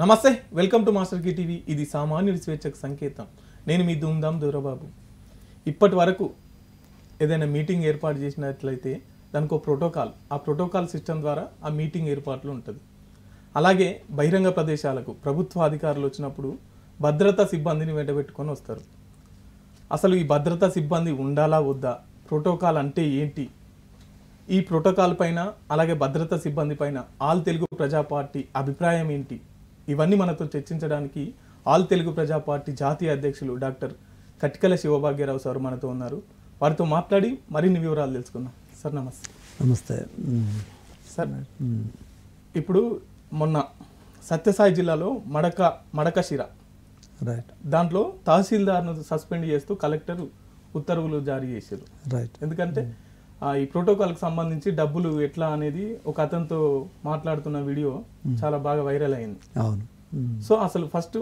నమస్తే welcome to Master Key TV ఇది సామాన్యుడి స్వేచ్ఛకు సంకేతం నేను మీ దుమ్దాం దూరబాబు ఇప్పటి వరకు ఏదైనా మీటింగ్ ఏర్పాటు చేసినట్లయితే దానికి ఒక ప్రోటోకాల్ ఆ ప్రోటోకాల్ సిస్టమ్ ద్వారా ఆ మీటింగ్ ఏర్పాట్లు ఉంటుంది అలాగే బహిరంగ ప్రదేశాలకు ప్రభుత్వ అధికారులు వచ్చినప్పుడు భద్రతా సిబ్బందిని వెంటబెట్టుకొని వస్తారు అసలు ఈ భద్రతా సిబ్బంది ఉండాలా వద్దా ప్రోటోకాల్ అంటే ఏంటి ఈ ప్రోటోకాల్ పైన అలాగే భద్రతా సిబ్బంది పైన ఆల్ తెలుగు ప్రజా పార్టీ అభిప్రాయం ఏంటి ఇవన్నీ మనతో చర్చించడానికి ఆల్ తెలుగు ప్రజా పార్టీ జాతీయ అధ్యక్షులు డాక్టర్ కటికల శివభాగ్యరావు సార్ మనతో ఉన్నారు వారితో మాట్లాడి మరిన్ని వివరాలు తెలుసుకుందాం సార్ నమస్తే నమస్తే సార్ ఇప్పుడు మొన్న సత్యసాయి జిల్లాలో మడక మడక శిర రైట్ దాంట్లో తహసీల్దార్ను సస్పెండ్ చేస్తూ కలెక్టర్ ఉత్తర్వులు జారీ చేశారు రైట్ ఎందుకంటే hmm. ఈ ప్రోటోకాల్కి సంబంధించి డబ్బులు ఎట్లా అనేది ఒక అతనితో మాట్లాడుతున్న వీడియో చాలా బాగా వైరల్ అయింది అవును సో అసలు ఫస్ట్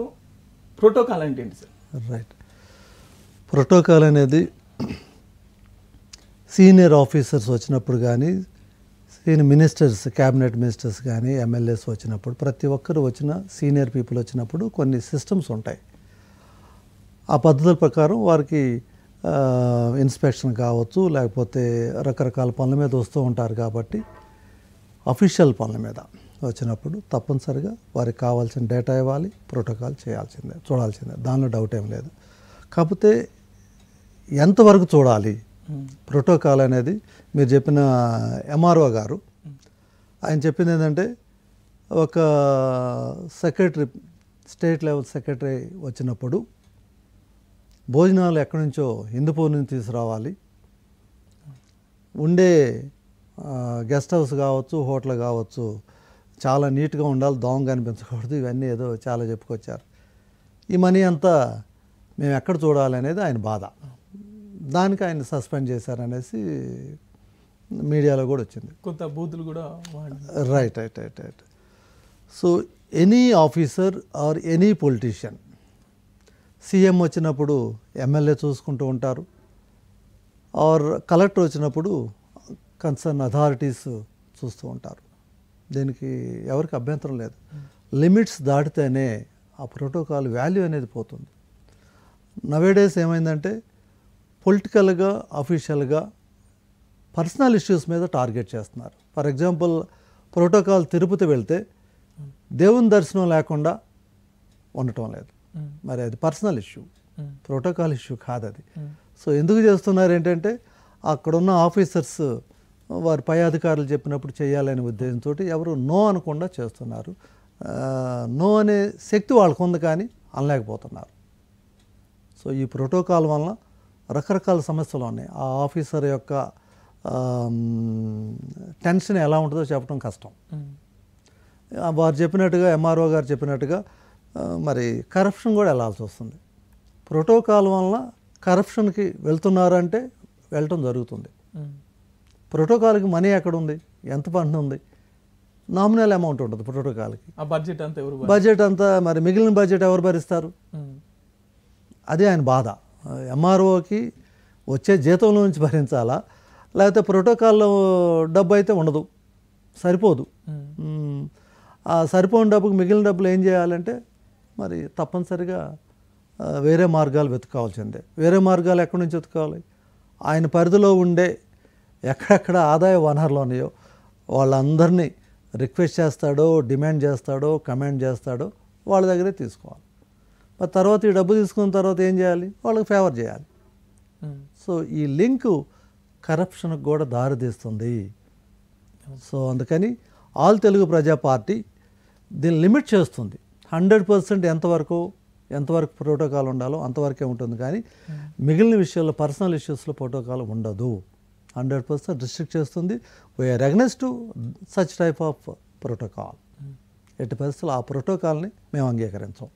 ప్రోటోకాల్ అంటే సార్ రైట్ ప్రోటోకాల్ అనేది సీనియర్ ఆఫీసర్స్ వచ్చినప్పుడు కానీ సీనియర్ మినిస్టర్స్ క్యాబినెట్ మినిస్టర్స్ కానీ ఎమ్మెల్యేస్ వచ్చినప్పుడు ప్రతి ఒక్కరు వచ్చిన సీనియర్ పీపుల్ వచ్చినప్పుడు కొన్ని సిస్టమ్స్ ఉంటాయి ఆ పద్ధతుల ప్రకారం వారికి ఇన్స్పెక్షన్ కావచ్చు లేకపోతే రకరకాల పనుల మీద వస్తూ ఉంటారు కాబట్టి అఫీషియల్ పనుల మీద వచ్చినప్పుడు తప్పనిసరిగా వారికి కావాల్సిన డేటా ఇవ్వాలి ప్రోటోకాల్ చేయాల్సిందే చూడాల్సిందే దానిలో డౌట్ ఏం లేదు కాకపోతే ఎంతవరకు చూడాలి ప్రోటోకాల్ అనేది మీరు చెప్పిన ఎంఆర్ఓ గారు ఆయన చెప్పింది ఏంటంటే ఒక సెక్రటరీ స్టేట్ లెవెల్ సెక్రటరీ వచ్చినప్పుడు భోజనాలు ఎక్కడి నుంచో హిందుపూర్ నుంచి తీసుకురావాలి ఉండే గెస్ట్ హౌస్ కావచ్చు హోటల్ కావచ్చు చాలా నీట్గా ఉండాలి దోమ కనిపించకూడదు ఇవన్నీ ఏదో చాలా చెప్పుకొచ్చారు ఈ మనీ అంతా మేము ఎక్కడ చూడాలి అనేది ఆయన బాధ దానికి ఆయన సస్పెండ్ చేశారనేసి మీడియాలో కూడా వచ్చింది కొంత బూతులు కూడా right right right right so any officer or any politician CM వచ్చినప్పుడు ఎమ్మెల్యే చూసుకుంటూ ఉంటారు ఆర్ కలెక్టర్ వచ్చినప్పుడు కన్సర్న్ అథారిటీస్ చూస్తూ ఉంటారు దీనికి ఎవరికి అభ్యంతరం లేదు లిమిట్స్ దాటితేనే ఆ ప్రోటోకాల్ వాల్యూ అనేది పోతుంది నవేడేస్ ఏమైందంటే పొలిటికల్గా అఫీషియల్గా పర్సనల్ ఇష్యూస్ మీద టార్గెట్ చేస్తున్నారు ఫర్ ఎగ్జాంపుల్ ప్రోటోకాల్ తిరుపతి వెళ్తే దేవుని దర్శనం లేకుండా ఉండటం లేదు మరి అది పర్సనల్ ఇష్యూ ప్రోటోకాల్ ఇష్యూ కాదు అది సో ఎందుకు చేస్తున్నారు ఏంటంటే అక్కడున్న ఆఫీసర్స్ వారు పై అధికారులు చెప్పినప్పుడు చేయాలనే ఉద్దేశంతో ఎవరు నో అనకుండా చేస్తున్నారు నో అనే శక్తి వాళ్ళకు ఉంది కానీ అనలేకపోతున్నారు సో ఈ ప్రోటోకాల్ వల్ల రకరకాల సమస్యలు ఉన్నాయి ఆ ఆఫీసర్ యొక్క టెన్షన్ ఎలా ఉంటుందో చెప్పడం కష్టం వారు చెప్పినట్టుగా ఎంఆర్ఓ గారు చెప్పినట్టుగా మరి కరప్షన్ కూడా వెళ్ళాల్సి వస్తుంది ప్రోటోకాల్ వలన కరప్షన్కి వెళ్తున్నారంటే వెళ్ళటం జరుగుతుంది ప్రోటోకాల్కి మనీ ఎక్కడ ఉంది ఎంత ఫండ్ ఉంది నామినల్ అమౌంట్ ఉంటుంది ప్రోటోకాల్కి బడ్జెట్ అంతా బడ్జెట్ అంతా మరి మిగిలిన బడ్జెట్ ఎవరు భరిస్తారు అదే ఆయన బాధ ఎంఆర్ఓకి వచ్చే జీతంలో నుంచి భరించాలా లేకపోతే ప్రోటోకాల్లో డబ్బు అయితే ఉండదు సరిపోదు ఆ సరిపోని డబ్బుకి మిగిలిన డబ్బులు ఏం చేయాలంటే మరి తప్పనిసరిగా వేరే మార్గాలు వెతుకోవాల్సిందే వేరే మార్గాలు ఎక్కడి నుంచి వెతుకోవాలి ఆయన పరిధిలో ఉండే ఎక్కడెక్కడ ఆదాయ వనరులు ఉన్నాయో వాళ్ళందరినీ రిక్వెస్ట్ చేస్తాడో డిమాండ్ చేస్తాడో కమాండ్ చేస్తాడో వాళ్ళ దగ్గరే తీసుకోవాలి మరి తర్వాత ఈ డబ్బు తీసుకున్న తర్వాత ఏం చేయాలి వాళ్ళకి ఫేవర్ చేయాలి సో ఈ లింకు కరప్షన్కు కూడా దారితీస్తుంది సో అందుకని ఆల్ తెలుగు ప్రజా పార్టీ దీన్ని లిమిట్ చేస్తుంది హండ్రెడ్ పర్సెంట్ ఎంతవరకు ఎంతవరకు ప్రోటోకాల్ ఉండాలో అంతవరకే ఉంటుంది కానీ మిగిలిన విషయాల్లో పర్సనల్ ఇష్యూస్లో ప్రోటోకాల్ ఉండదు హండ్రెడ్ పర్సెంట్ రిస్ట్రిక్ట్ చేస్తుంది we're against to such type of protocol ఎట్టి పరిస్థితులు ఆ ప్రోటోకాల్ని మేము అంగీకరించాం